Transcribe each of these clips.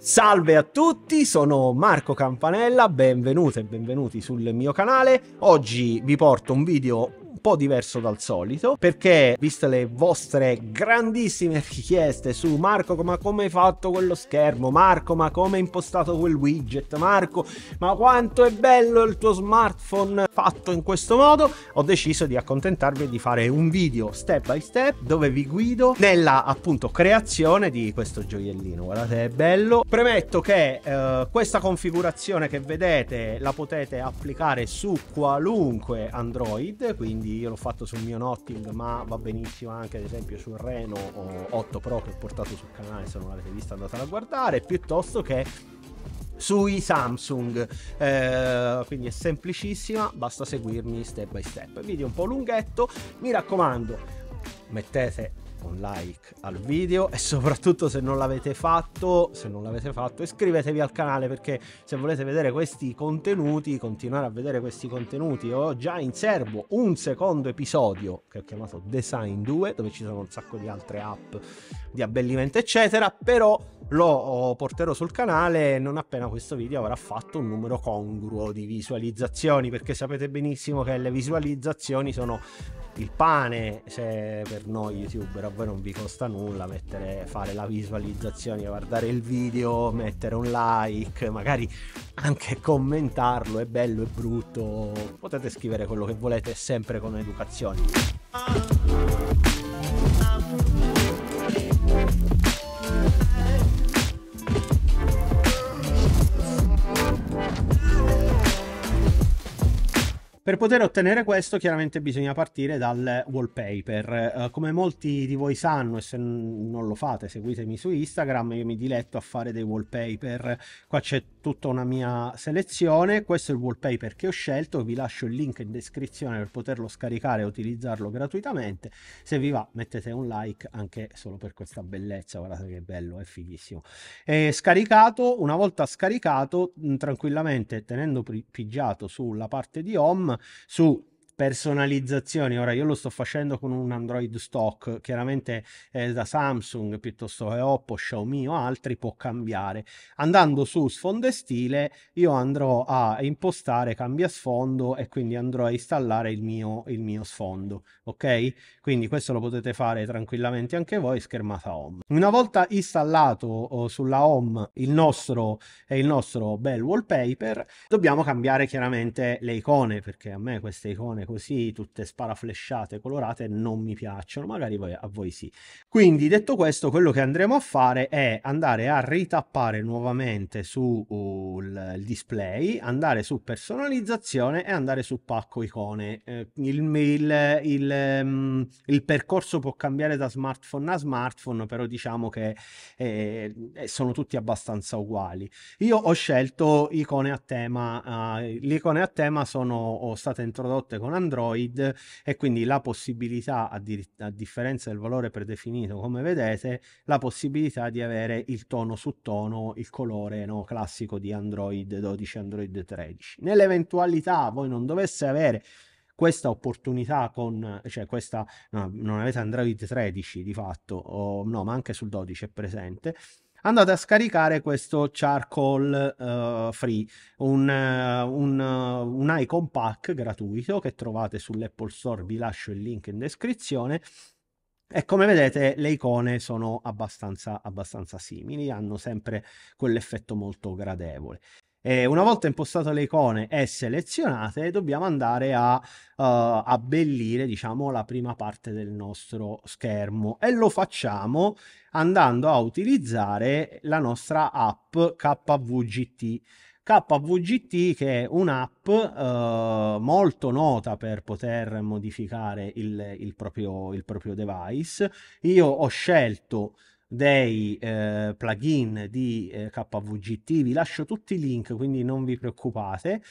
Salve a tutti, sono Marco Campanella, benvenute e benvenuti sul mio canale. Oggi vi porto un video po' diverso dal solito perché viste le vostre grandissime richieste su Marco ma come hai fatto quello schermo Marco ma come hai impostato quel widget Marco ma quanto è bello il tuo smartphone fatto in questo modo ho deciso di accontentarvi di fare un video step by step dove vi guido nella appunto creazione di questo gioiellino guardate è bello premetto che eh, questa configurazione che vedete la potete applicare su qualunque Android quindi quindi io l'ho fatto sul mio Notting, ma va benissimo anche ad esempio sul Reno 8 Pro che ho portato sul canale, se non l'avete vista andatela a guardare, piuttosto che sui Samsung. Eh, quindi è semplicissima, basta seguirmi step by step. Video un po' lunghetto, mi raccomando, mettete un like al video e soprattutto se non l'avete fatto, se non l'avete fatto iscrivetevi al canale perché se volete vedere questi contenuti, continuare a vedere questi contenuti, ho già in serbo un secondo episodio che ho chiamato Design 2 dove ci sono un sacco di altre app di abbellimento eccetera, però lo porterò sul canale non appena questo video avrà fatto un numero congruo di visualizzazioni perché sapete benissimo che le visualizzazioni sono il pane se per noi youtuber a voi non vi costa nulla mettere, fare la visualizzazione guardare il video mettere un like magari anche commentarlo è bello è brutto potete scrivere quello che volete sempre con educazione Per poter ottenere questo chiaramente bisogna partire dal wallpaper. Uh, come molti di voi sanno e se non lo fate seguitemi su Instagram, io mi diletto a fare dei wallpaper. Qua c'è tutta una mia selezione, questo è il wallpaper che ho scelto, vi lascio il link in descrizione per poterlo scaricare e utilizzarlo gratuitamente. Se vi va mettete un like anche solo per questa bellezza, guardate che bello, è fighissimo. È scaricato, una volta scaricato tranquillamente tenendo pigiato sulla parte di home So personalizzazioni. Ora io lo sto facendo con un Android stock, chiaramente eh, da Samsung piuttosto che Oppo, Xiaomi o altri può cambiare. Andando su sfondo e stile io andrò a impostare cambia sfondo e quindi andrò a installare il mio, il mio sfondo, ok? Quindi questo lo potete fare tranquillamente anche voi schermata home. Una volta installato oh, sulla home il nostro, eh, il nostro bel wallpaper, dobbiamo cambiare chiaramente le icone perché a me queste icone così, tutte sparaflesciate, colorate, non mi piacciono, magari voi, a voi sì. Quindi detto questo, quello che andremo a fare è andare a ritappare nuovamente sul uh, display, andare su personalizzazione e andare su pacco icone. Eh, il, il, il, um, il, percorso può cambiare da smartphone a smartphone, però diciamo che eh, eh sono tutti abbastanza uguali. Io ho scelto icone a tema, uh, le icone a tema sono state introdotte con Android e quindi la possibilità, a, di- a differenza del valore predefinito come vedete, la possibilità di avere il tono su tono, il colore no, classico di Android 12, Android 13. Nell'eventualità voi non doveste avere questa opportunità con, cioè questa, no, non avete Android 13 di fatto, o, no, ma anche sul 12 è presente, andate a scaricare questo charcoal uh, free, un, uh, un, uh, un, icon pack gratuito che trovate sull'Apple Store, vi lascio il link in descrizione. E come vedete le icone sono abbastanza, abbastanza simili, hanno sempre quell'effetto molto gradevole. E eh, una volta impostate le icone e selezionate, dobbiamo andare a uh, abbellire, diciamo, la prima parte del nostro schermo e lo facciamo andando a utilizzare la nostra app KVGT. KVGT che è un'app eh, molto nota per poter modificare il, il, proprio, il proprio device. Io ho scelto dei eh, plugin di eh, KVGT, vi lascio tutti i link, quindi non vi preoccupate.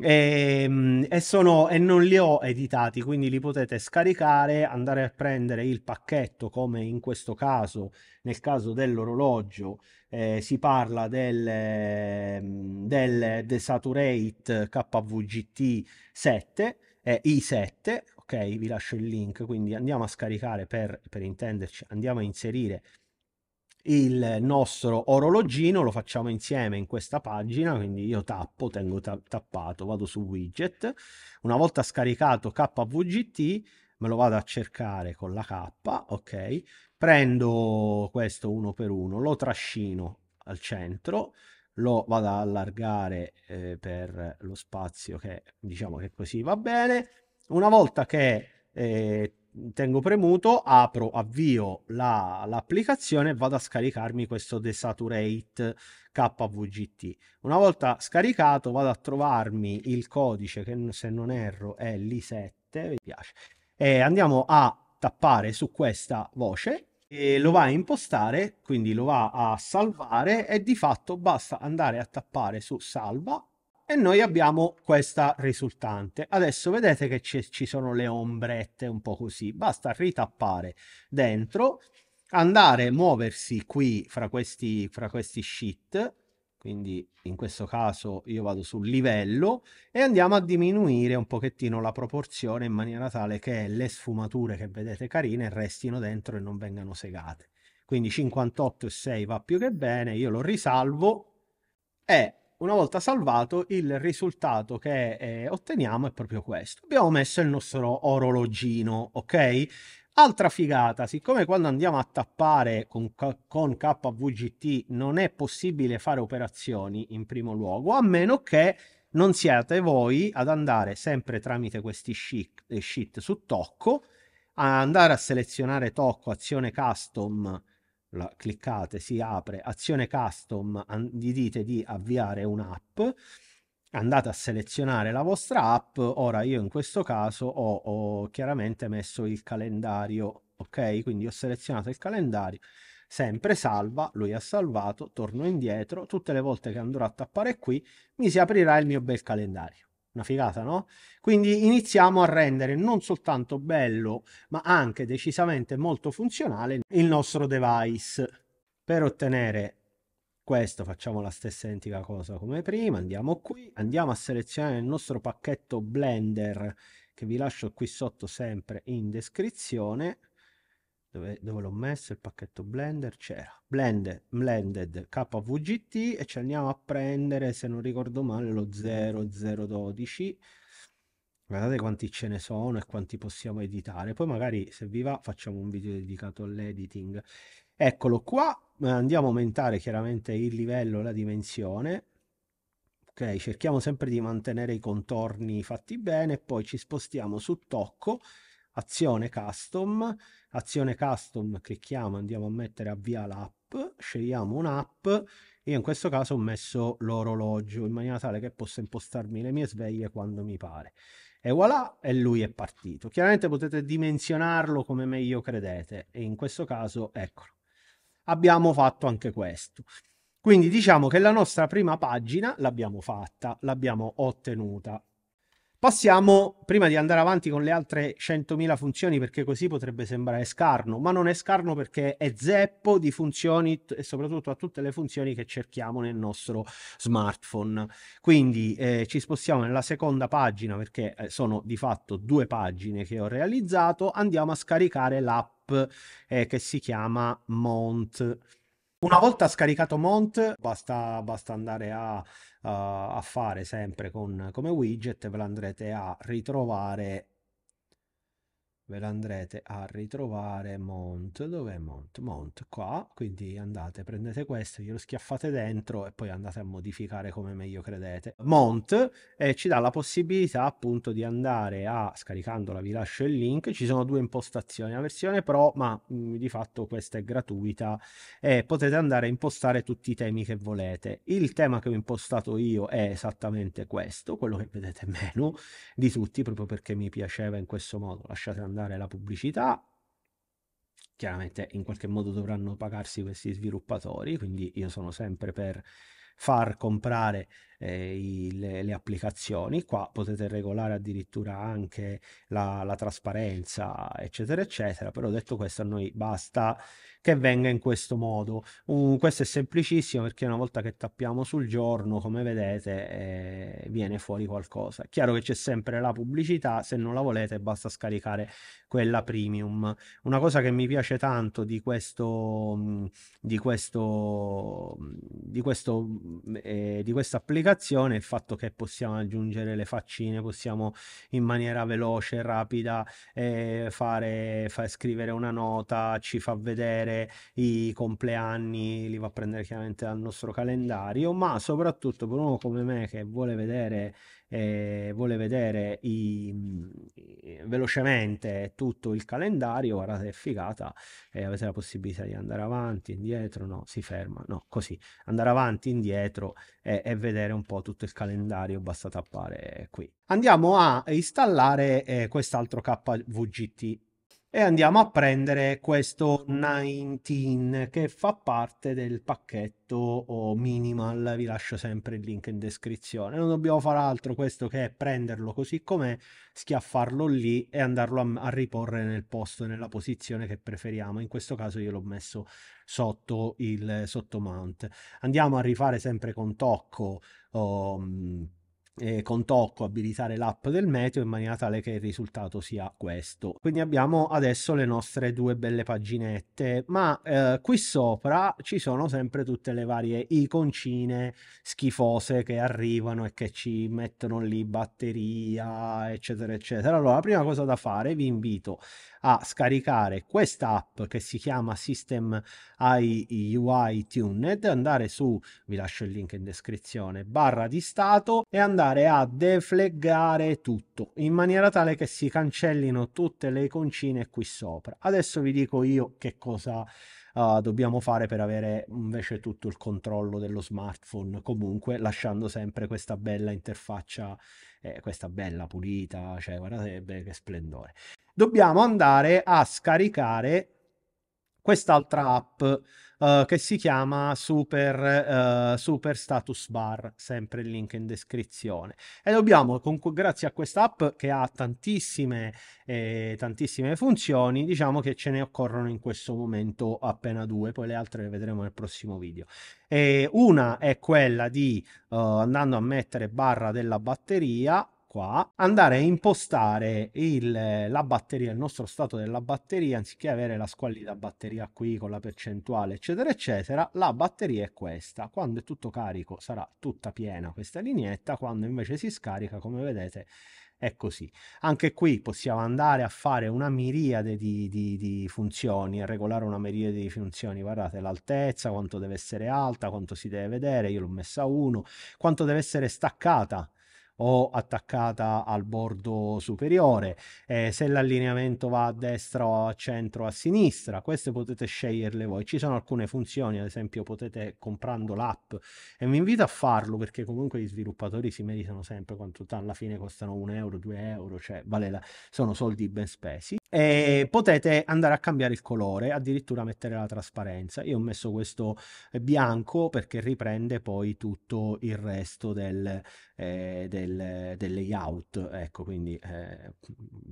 E, ehm, e, sono, e non li ho editati, quindi li potete scaricare, andare a prendere il pacchetto, come in questo caso, nel caso dell'orologio, eh, si parla del, ehm, del Desaturate KVGT 7, eh, i7, ok? Vi lascio il link, quindi andiamo a scaricare per, per intenderci, andiamo a inserire il nostro orologino, lo facciamo insieme in questa pagina, quindi io tappo, tengo ta tappato, vado su widget, una volta scaricato KVGT me lo vado a cercare con la K, ok, prendo questo uno per uno, lo trascino al centro, lo vado ad allargare eh, per lo spazio che diciamo che così va bene, una volta che eh, tengo premuto, apro, avvio la, l'applicazione e vado a scaricarmi questo Desaturate KVGT. Una volta scaricato vado a trovarmi il codice che se non erro è l'I7, vi piace, e andiamo a tappare su questa voce e lo va a impostare, quindi lo va a salvare e di fatto basta andare a tappare su salva e noi abbiamo questa risultante. Adesso vedete che ci sono le ombrette un po' così, basta ritappare dentro, andare a muoversi qui fra questi, fra questi sheet, quindi in questo caso io vado sul livello e andiamo a diminuire un pochettino la proporzione in maniera tale che le sfumature che vedete carine restino dentro e non vengano segate. Quindi 58,6 va più che bene, io lo risalvo e una volta salvato il risultato che eh, otteniamo è proprio questo. Abbiamo messo il nostro orologino, ok? Altra figata, siccome quando andiamo a tappare con, con, KVGT non è possibile fare operazioni in primo luogo, a meno che non siate voi ad andare sempre tramite questi sheet, eh, sheet su tocco, a andare a selezionare tocco, azione custom, la cliccate, si apre azione custom, gli dite di avviare un'app, andate a selezionare la vostra app, ora io in questo caso ho, ho chiaramente messo il calendario, ok? Quindi ho selezionato il calendario, sempre salva, lui ha salvato, torno indietro, tutte le volte che andrò a tappare qui mi si aprirà il mio bel calendario. Una figata, no? Quindi iniziamo a rendere non soltanto bello, ma anche decisamente molto funzionale il nostro device. Per ottenere questo facciamo la stessa identica cosa come prima, andiamo qui, andiamo a selezionare il nostro pacchetto Blender che vi lascio qui sotto sempre in descrizione dove, dove l'ho messo il pacchetto blender c'era blended, blended kvgt e ci andiamo a prendere se non ricordo male lo 0012 guardate quanti ce ne sono e quanti possiamo editare poi magari se vi va facciamo un video dedicato all'editing eccolo qua eh, andiamo a aumentare chiaramente il livello la dimensione ok cerchiamo sempre di mantenere i contorni fatti bene poi ci spostiamo su tocco azione custom, azione custom clicchiamo, andiamo a mettere avvia l'app, scegliamo un'app, io in questo caso ho messo l'orologio in maniera tale che possa impostarmi le mie sveglie quando mi pare. E voilà, e lui è partito. Chiaramente potete dimensionarlo come meglio credete, e in questo caso, eccolo, abbiamo fatto anche questo. Quindi diciamo che la nostra prima pagina l'abbiamo fatta, l'abbiamo ottenuta. Passiamo, prima di andare avanti con le altre 100.000 funzioni, perché così potrebbe sembrare scarno, ma non è scarno perché è zeppo di funzioni e soprattutto a tutte le funzioni che cerchiamo nel nostro smartphone. Quindi eh, ci spostiamo nella seconda pagina, perché eh, sono di fatto due pagine che ho realizzato, andiamo a scaricare l'app eh, che si chiama Mont. Una volta scaricato Mont, basta, basta andare a, uh, a, fare sempre con, come widget, ve l'andrete a ritrovare ve l'andrete a ritrovare Mont, dov'è Mont? Mont qua, quindi andate, prendete questo, glielo schiaffate dentro e poi andate a modificare come meglio credete. Mont e eh, ci dà la possibilità appunto di andare a, scaricandola vi lascio il link, ci sono due impostazioni, la versione pro ma mh, mm, di fatto questa è gratuita e potete andare a impostare tutti i temi che volete. Il tema che ho impostato io è esattamente questo, quello che vedete meno di tutti proprio perché mi piaceva in questo modo, lasciate andare guardare la pubblicità. Chiaramente in qualche modo dovranno pagarsi questi sviluppatori, quindi io sono sempre per far comprare eh, i, le, le, applicazioni. Qua potete regolare addirittura anche la, la trasparenza, eccetera, eccetera. Però detto questo, a noi basta che venga in questo modo. Um, questo è semplicissimo perché una volta che tappiamo sul giorno, come vedete, eh, viene fuori qualcosa. chiaro che c'è sempre la pubblicità, se non la volete basta scaricare quella premium. Una cosa che mi piace tanto di questo, mm, di questo, mm, di questo, eh, di questa applicazione comunicazione, il fatto che possiamo aggiungere le faccine, possiamo in maniera veloce, rapida eh, fare, fare, scrivere una nota, ci fa vedere i compleanni, li va a prendere chiaramente dal nostro calendario, ma soprattutto per uno come me che vuole vedere eh, vuole vedere i, i, velocemente tutto il calendario, guardate è figata, eh, avete la possibilità di andare avanti, indietro, no, si ferma, no, così, andare avanti, indietro e, e vedere un po' tutto il calendario, basta tappare qui. Andiamo a installare eh, quest'altro KVGT e andiamo a prendere questo 19 che fa parte del pacchetto minimal, vi lascio sempre il link in descrizione. Non dobbiamo fare altro questo che prenderlo così com'è, schiaffarlo lì e andarlo a, a riporre nel posto, nella posizione che preferiamo. In questo caso io l'ho messo sotto il sottomount. Andiamo a rifare sempre con tocco um, eh, con tocco abilitare l'app del meteo in maniera tale che il risultato sia questo. Quindi abbiamo adesso le nostre due belle paginette, ma eh, qui sopra ci sono sempre tutte le varie iconcine schifose che arrivano e che ci mettono lì batteria, eccetera, eccetera. Allora, la prima cosa da fare, vi invito a scaricare questa app che si chiama System ai UI Tuned, andare su, vi lascio il link in descrizione, barra di stato e andare a defleggare tutto in maniera tale che si cancellino tutte le iconcine qui sopra. Adesso vi dico io che cosa uh, dobbiamo fare per avere invece tutto il controllo dello smartphone, comunque lasciando sempre questa bella interfaccia, eh, questa bella pulita, cioè guardate che splendore. Dobbiamo andare a scaricare quest'altra app uh, che si chiama Super, uh, Super, Status Bar, sempre il link in descrizione. E dobbiamo, con, grazie a questa app che ha tantissime, eh, tantissime funzioni, diciamo che ce ne occorrono in questo momento appena due, poi le altre le vedremo nel prossimo video. E una è quella di uh, andando a mettere barra della batteria qua, andare a impostare il, la batteria, il nostro stato della batteria, anziché avere la squallida batteria qui con la percentuale, eccetera, eccetera, la batteria è questa. Quando è tutto carico sarà tutta piena questa lineetta, quando invece si scarica, come vedete, è così. Anche qui possiamo andare a fare una miriade di, di, di, funzioni, a regolare una miriade di funzioni. Guardate l'altezza, quanto deve essere alta, quanto si deve vedere, io l'ho messa a 1, quanto deve essere staccata o attaccata al bordo superiore, eh, se l'allineamento va a destra o a centro o a sinistra, queste potete sceglierle voi. Ci sono alcune funzioni, ad esempio potete comprando l'app e vi invito a farlo perché comunque gli sviluppatori si meritano sempre quanto alla fine costano 1 euro, 2 euro, cioè vale la... sono soldi ben spesi. E potete andare a cambiare il colore, addirittura mettere la trasparenza. Io ho messo questo eh, bianco perché riprende poi tutto il resto del, eh, del, del layout. Ecco, quindi eh,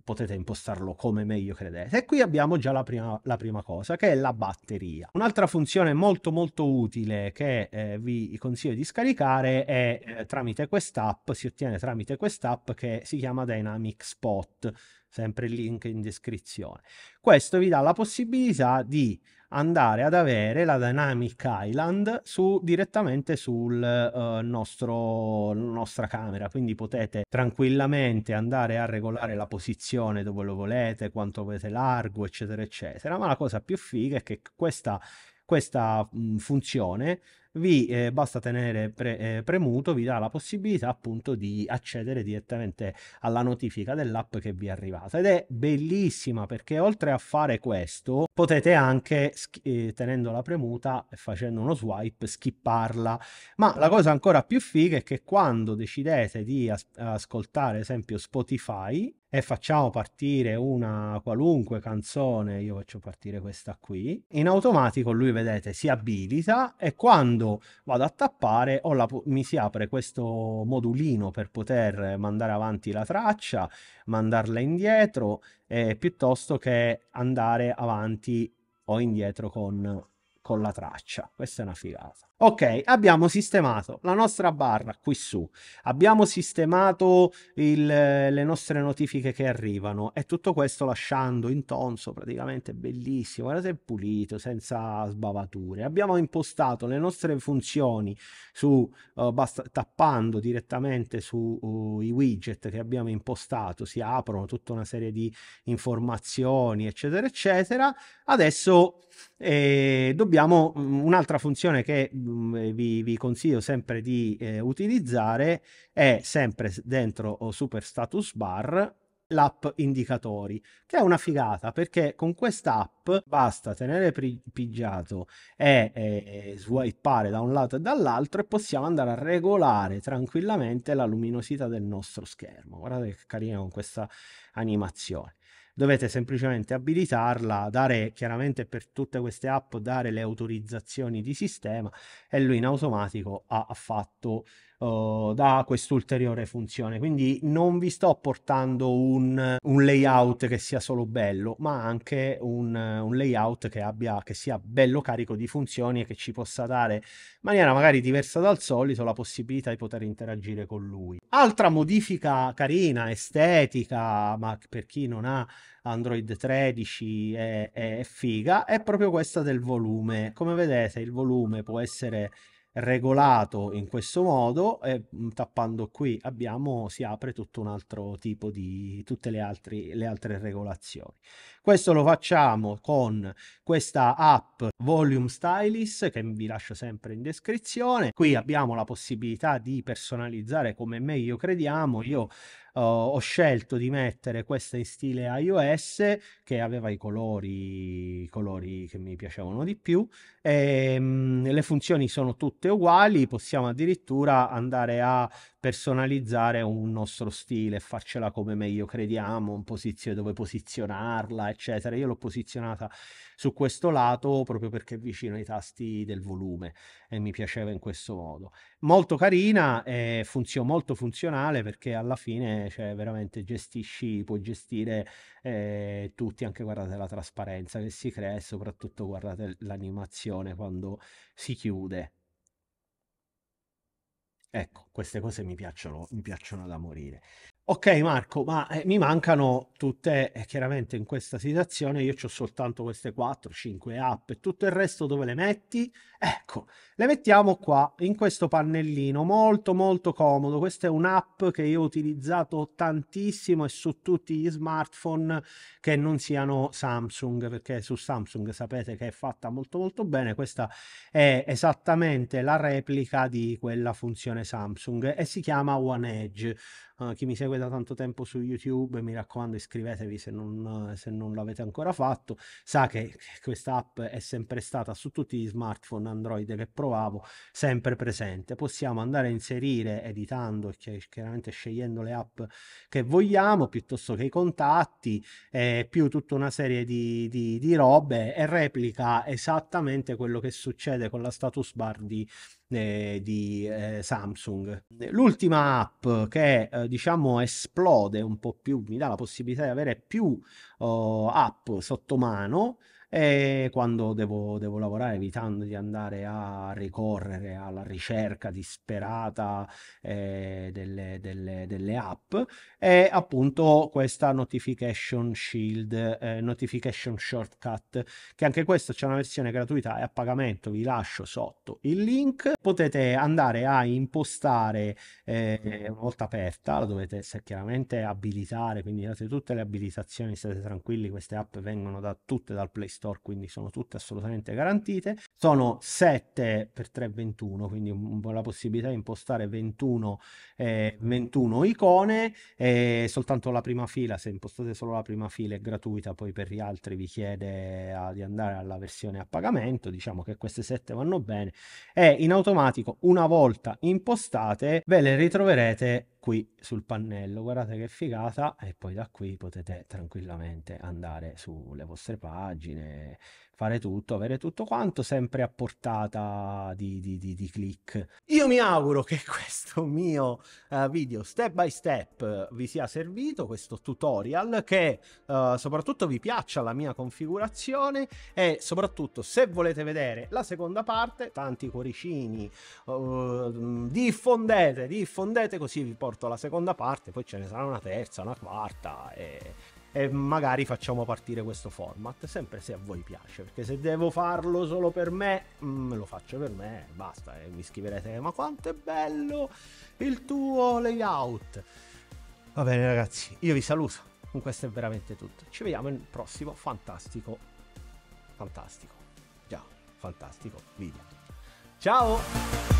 potete impostarlo come meglio credete. E qui abbiamo già la prima, la prima cosa che è la batteria. Un'altra funzione molto molto utile che eh, vi consiglio di scaricare è eh, tramite quest'app, si ottiene tramite quest'app che si chiama Dynamic Spot sempre il link in descrizione. Questo vi dà la possibilità di andare ad avere la Dynamic Island su, direttamente sulla eh, nostra camera, quindi potete tranquillamente andare a regolare la posizione dove lo volete, quanto avete largo, eccetera, eccetera. Ma la cosa più figa è che questa, questa mh, funzione vi eh, basta tenere pre, eh, premuto, vi dà la possibilità appunto di accedere direttamente alla notifica dell'app che vi è arrivata ed è bellissima perché oltre a fare questo potete anche eh, tenendola premuta e facendo uno swipe skipparla, ma la cosa ancora più figa è che quando decidete di as- ascoltare ad esempio Spotify e facciamo partire una qualunque canzone, io faccio partire questa qui, in automatico lui vedete si abilita e quando vado a tappare la, mi si apre questo modulino per poter mandare avanti la traccia, mandarla indietro eh, piuttosto che andare avanti o indietro con con la traccia. Questa è una figata. Ok, abbiamo sistemato la nostra barra qui su, abbiamo sistemato il, le nostre notifiche che arrivano e tutto questo lasciando in tonso praticamente bellissimo, guardate è pulito, senza sbavature. Abbiamo impostato le nostre funzioni su, uh, basta, tappando direttamente sui uh, widget che abbiamo impostato, si aprono tutta una serie di informazioni, eccetera, eccetera. Adesso eh, dobbiamo abbiamo mm, un'altra funzione che mm, eh, vi, vi consiglio sempre di eh, utilizzare, è sempre dentro o oh, Super Status Bar l'app indicatori che è una figata perché con questa app basta tenere pigiato e, e, e swipeare da un lato e dall'altro e possiamo andare a regolare tranquillamente la luminosità del nostro schermo guardate che carina con questa animazione dovete semplicemente abilitarla, dare chiaramente per tutte queste app, dare le autorizzazioni di sistema e lui in automatico ha fatto da quest'ulteriore funzione. Quindi non vi sto portando un, un layout che sia solo bello, ma anche un, un layout che, abbia, che sia bello carico di funzioni e che ci possa dare in maniera magari diversa dal solito la possibilità di poter interagire con lui. Altra modifica carina, estetica, ma per chi non ha Android 13 è, è, figa, è proprio questa del volume. Come vedete, il volume può essere regolato in questo modo e mhmm, tappando qui abbiamo si apre tutto un altro tipo di tutte le, altri, le altre regolazioni questo lo facciamo con questa app Volume Stylist che vi lascio sempre in descrizione. Qui abbiamo la possibilità di personalizzare come meglio crediamo. Io Uh, ho scelto di mettere questa in stile iOS che aveva i colori, i colori che mi piacevano di più. E, ehm, mh, le funzioni sono tutte uguali, possiamo addirittura andare a personalizzare un nostro stile, farcela come meglio crediamo, un posizio dove posizionarla, eccetera. Io l'ho posizionata su questo lato proprio perché è vicino ai tasti del volume e mi piaceva in questo modo. Molto carina, e funzio- molto funzionale perché alla fine cioè, veramente gestisci, puoi gestire eh, tutti, anche guardate la trasparenza che si crea e soprattutto guardate l'animazione quando si chiude. Ecco, queste cose mi piacciono, mi piacciono da morire. Ok Marco, ma eh, mi mancano tutte, eh, chiaramente in questa situazione io ho soltanto queste 4-5 app e tutto il resto dove le metti? Ecco, le mettiamo qua in questo pannellino, molto molto comodo, questa è un'app che io ho utilizzato tantissimo e su tutti gli smartphone che non siano Samsung, perché su Samsung sapete che è fatta molto molto bene, questa è esattamente la replica di quella funzione Samsung e si chiama One Edge. Ah, chi mi segue da tanto tempo su YouTube, mi raccomando iscrivetevi se non, se non l'avete ancora fatto, sa che questa app è sempre stata su tutti gli smartphone Android che provavo, sempre presente. Possiamo andare a inserire editando e chiaramente scegliendo le app che vogliamo piuttosto che i contatti, eh, più tutta una serie di, di, di robe e replica esattamente quello che succede con la status bar di eh, di eh, Samsung. L'ultima app che eh, diciamo esplode un po' più, mi dà la possibilità di avere più oh, app sotto mano e quando devo, devo, lavorare evitando di andare a ricorrere alla ricerca disperata eh, delle, delle, delle, app e appunto questa notification shield eh, notification shortcut che anche questa c'è una versione gratuita e a pagamento vi lascio sotto il link potete andare a impostare eh, una volta aperta la dovete chiaramente abilitare quindi date tutte le abilitazioni state tranquilli queste app vengono da tutte dal play store, quindi sono tutte assolutamente garantite. Sono 7 per 3 21, quindi la possibilità di impostare 21, eh, 21 icone, E soltanto la prima fila, se impostate solo la prima fila è gratuita, poi per gli altri vi chiede a, ah, di andare alla versione a pagamento, diciamo che queste 7 vanno bene e in automatico una volta impostate ve le ritroverete qui sul pannello, guardate che figata, e poi da qui potete tranquillamente andare sulle vostre pagine, fare tutto, avere tutto quanto, sempre a portata di, di, di, di click. Io mi auguro che questo mio uh, video step by step eh, vi sia servito, questo tutorial, che uh, soprattutto vi piaccia la mia configurazione e soprattutto se volete vedere la seconda parte, tanti cuoricini, uh, diffondete, diffondete così vi porto la seconda parte, poi ce ne sarà una terza, una quarta e e magari facciamo partire questo format, sempre se a voi piace, perché se devo farlo solo per me, mm, lo faccio per me, basta, e eh, mi scriverete, ma quanto è bello il tuo layout. Va bene ragazzi, io vi saluto, con questo è veramente tutto, ci vediamo nel prossimo fantastico, fantastico, già, fantastico video. Ciao!